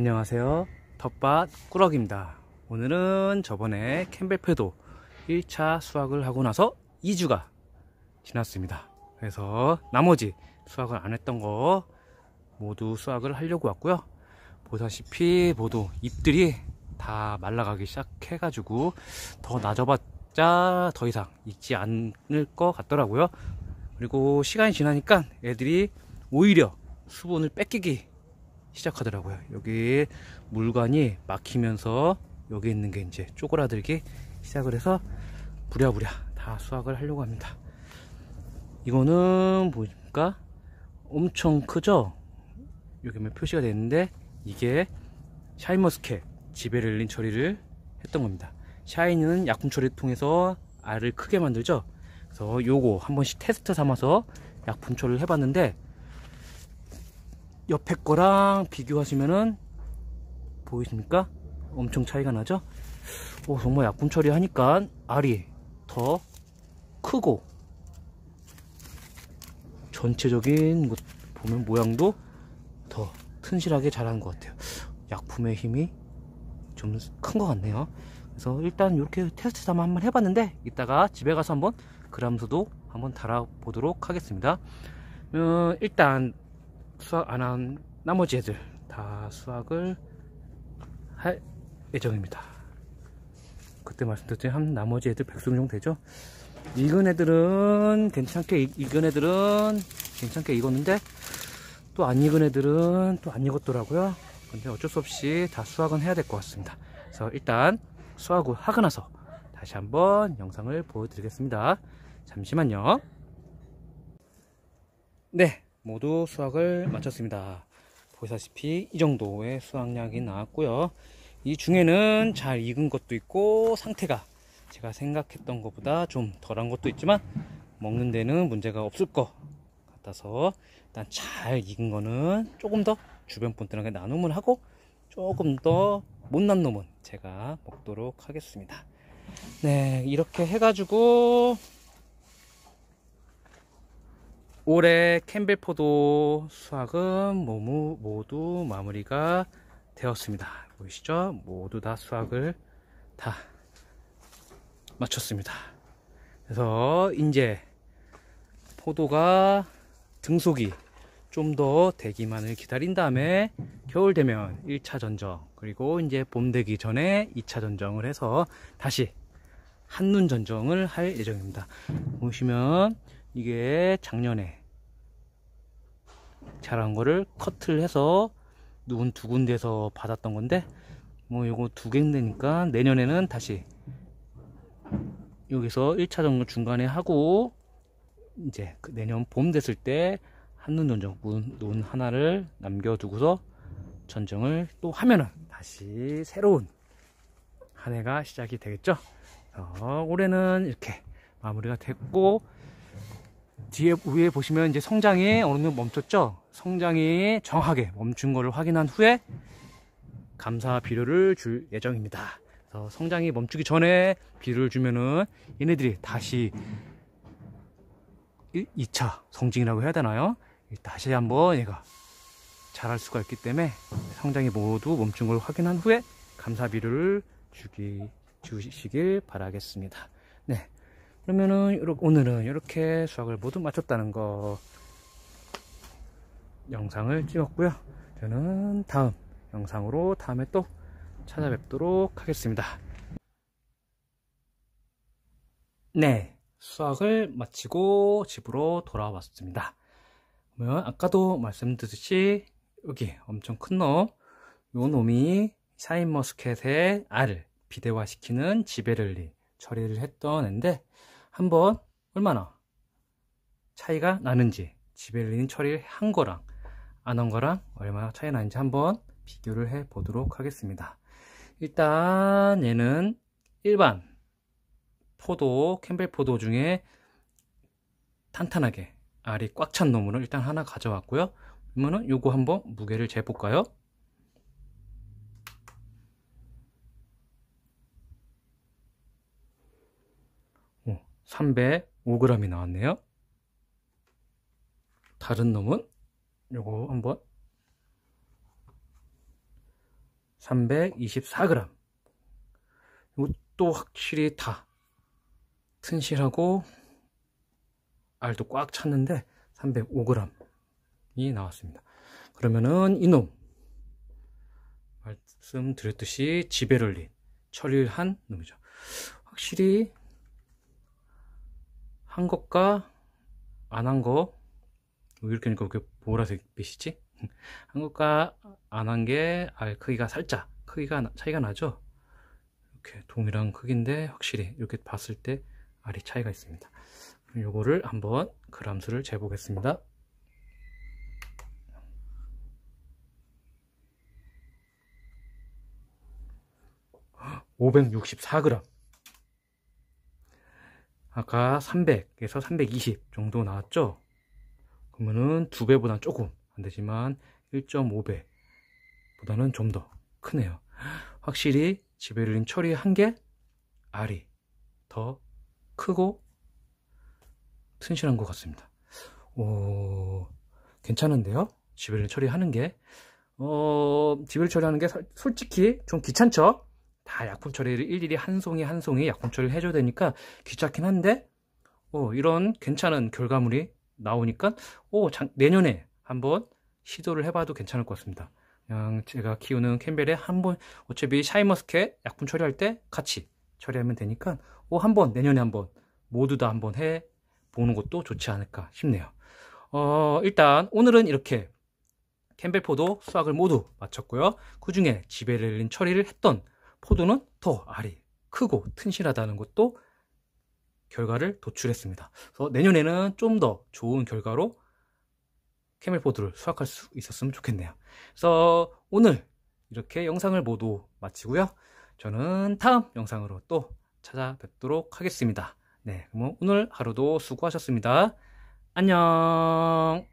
안녕하세요 텃밭 꾸러기입니다 오늘은 저번에 캠벨패도 1차 수확을 하고 나서 2주가 지났습니다 그래서 나머지 수확을 안 했던 거 모두 수확을 하려고 왔고요 보다시피 모두 잎들이 다 말라가기 시작해 가지고 더 낮아봤자 더 이상 익지 않을 것 같더라고요 그리고 시간이 지나니까 애들이 오히려 수분을 뺏기기 시작하더라고요 여기 물관이 막히면서 여기 있는 게 이제 쪼그라들기 시작을 해서 부랴부랴 다 수확을 하려고 합니다 이거는 보니까 엄청 크죠 여기 표시가 되는데 이게 샤인머스켓 지베를 린 처리를 했던 겁니다 샤인은 약품 처리를 통해서 알을 크게 만들죠 그래서 요거 한 번씩 테스트 삼아서 약품 처리를 해봤는데 옆에 거랑 비교하시면은 보이십니까? 엄청 차이가 나죠? 오, 정말 약품 처리하니까 알이 더 크고 전체적인 것 보면 모양도 더 튼실하게 자란 것 같아요 약품의 힘이 좀 큰 것 같네요 그래서 일단 이렇게 테스트 삼아 한번 해봤는데 이따가 집에 가서 한번 그람수도 한번 달아보도록 하겠습니다 음, 일단 수확 안한 나머지 애들 다 수확을 할 예정입니다 그때 말씀드렸듯이 한 나머지 애들 백수 정도 되죠 익은 애들은 괜찮게 익은 애들은 괜찮게 익었는데 또 안 익은 애들은 또 안 익었더라고요 근데 어쩔 수 없이 다 수확은 해야 될 것 같습니다 그래서 일단 수확을 하고 나서 다시 한번 영상을 보여드리겠습니다 잠시만요 네 모두 수확을 마쳤습니다. 보시다시피 이 정도의 수확량이 나왔고요. 이 중에는 잘 익은 것도 있고 상태가 제가 생각했던 것보다 좀 덜한 것도 있지만 먹는 데는 문제가 없을 것 같아서 일단 잘 익은 거는 조금 더 주변 분들에게 나눔을 하고 조금 더 못난 놈은 제가 먹도록 하겠습니다. 네, 이렇게 해가지고 올해 캠벨포도 수확은 모두, 모두 마무리가 되었습니다. 보이시죠? 모두 다 수확을 다 마쳤습니다. 그래서 이제 포도가 등속이 좀 더 되기만을 기다린 다음에 겨울 되면 1차 전정 그리고 이제 봄 되기 전에 2차 전정을 해서 다시 한눈 전정을 할 예정입니다. 보시면 이게 작년에 자란 거를 커트를 해서 누군 두 군데서 받았던 건데 뭐 요거 두 갱대니까 내년에는 다시 여기서 1차 정도 중간에 하고 이제 그 내년 봄 됐을 때 한눈 논정군논 하나를 남겨두고서 전정을 또 하면은 다시 새로운 한 해가 시작이 되겠죠. 어, 올해는 이렇게 마무리가 됐고 뒤에 위에 보시면 이제 성장이 어느 정도 멈췄죠 성장이 정확하게 멈춘 것을 확인한 후에 감사 비료를 줄 예정입니다 그래서 성장이 멈추기 전에 비료를 주면은 얘네들이 다시 2차 성징이라고 해야 되나요 다시 한번 얘가 자랄 수가 있기 때문에 성장이 모두 멈춘 걸 확인한 후에 감사 비료를 주기 주시길 바라겠습니다 네. 그러면은 오늘은 이렇게 수학을 모두 마쳤다는 거 영상을 찍었고요 저는 다음 영상으로 다음에 또 찾아뵙도록 하겠습니다 네 수학을 마치고 집으로 돌아왔습니다 그러면 아까도 말씀드렸듯이 여기 엄청 큰놈요 놈이 샤인머스켓의 알을 비대화시키는 지베를린 처리를 했던 앤데 한번 얼마나 차이가 나는지 지벨린 처리를 한 거랑 안 한 거랑 얼마나 차이 나는지 한번 비교를 해 보도록 하겠습니다. 일단 얘는 일반 포도, 캠벨 포도 중에 탄탄하게 알이 꽉 찬 놈으로 일단 하나 가져왔고요. 그러면은 요거 한번 무게를 재볼까요? 305g이 나왔네요. 다른 놈은 요거 한번 324g 이것도 확실히 다 튼실하고 알도 꽉 찼는데 305g이 나왔습니다 그러면은 이놈 말씀드렸듯이 지베를린 처리한 놈이죠 확실히 한 것과 안 한거 뭐 이렇게 하니까 왜 보라색빛이지? 한 것과 안 한게 크기가 살짝 크기가 차이가 나죠? 이렇게 동일한 크기인데 확실히 이렇게 봤을 때 알이 차이가 있습니다. 요거를 한번 그람수를 재보겠습니다. 564g. 아까 300에서 320 정도 나왔죠? 그러면은 두 배보다 조금 안 되지만 1.5배 보다는 좀 더 크네요. 확실히 지베를린 철이 한 개, 알이 더 크고 튼실한 것 같습니다. 오, 괜찮은데요? 지베를린 처리하는 게. 어, 지베를 처리하는 게 솔직히 좀 귀찮죠? 다 약품 처리를 일일이 한 송이 한 송이 약품 처리를 해줘야 되니까 귀찮긴 한데 어, 이런 괜찮은 결과물이 나오니까 오, 어, 장, 내년에 한번 시도를 해봐도 괜찮을 것 같습니다. 그냥 제가 키우는 캠벨에 한번 어차피 샤이머스켓 약품 처리할 때 같이 처리하면 되니까 오, 어, 한번 내년에 한번 모두 다 한번 해 보는 것도 좋지 않을까 싶네요. 어, 일단 오늘은 이렇게 캠벨포도 수확을 모두 마쳤고요. 그 중에 집에 를린 처리를 했던 포도는 더 알이 크고 튼실하다는 것도 결과를 도출했습니다. 그래서 내년에는 좀 더 좋은 결과로 캐멜포드를 수확할 수 있었으면 좋겠네요. 그래서 오늘 이렇게 영상을 모두 마치고요. 저는 다음 영상으로 또 찾아뵙도록 하겠습니다. 네, 그럼 오늘 하루도 수고하셨습니다. 안녕!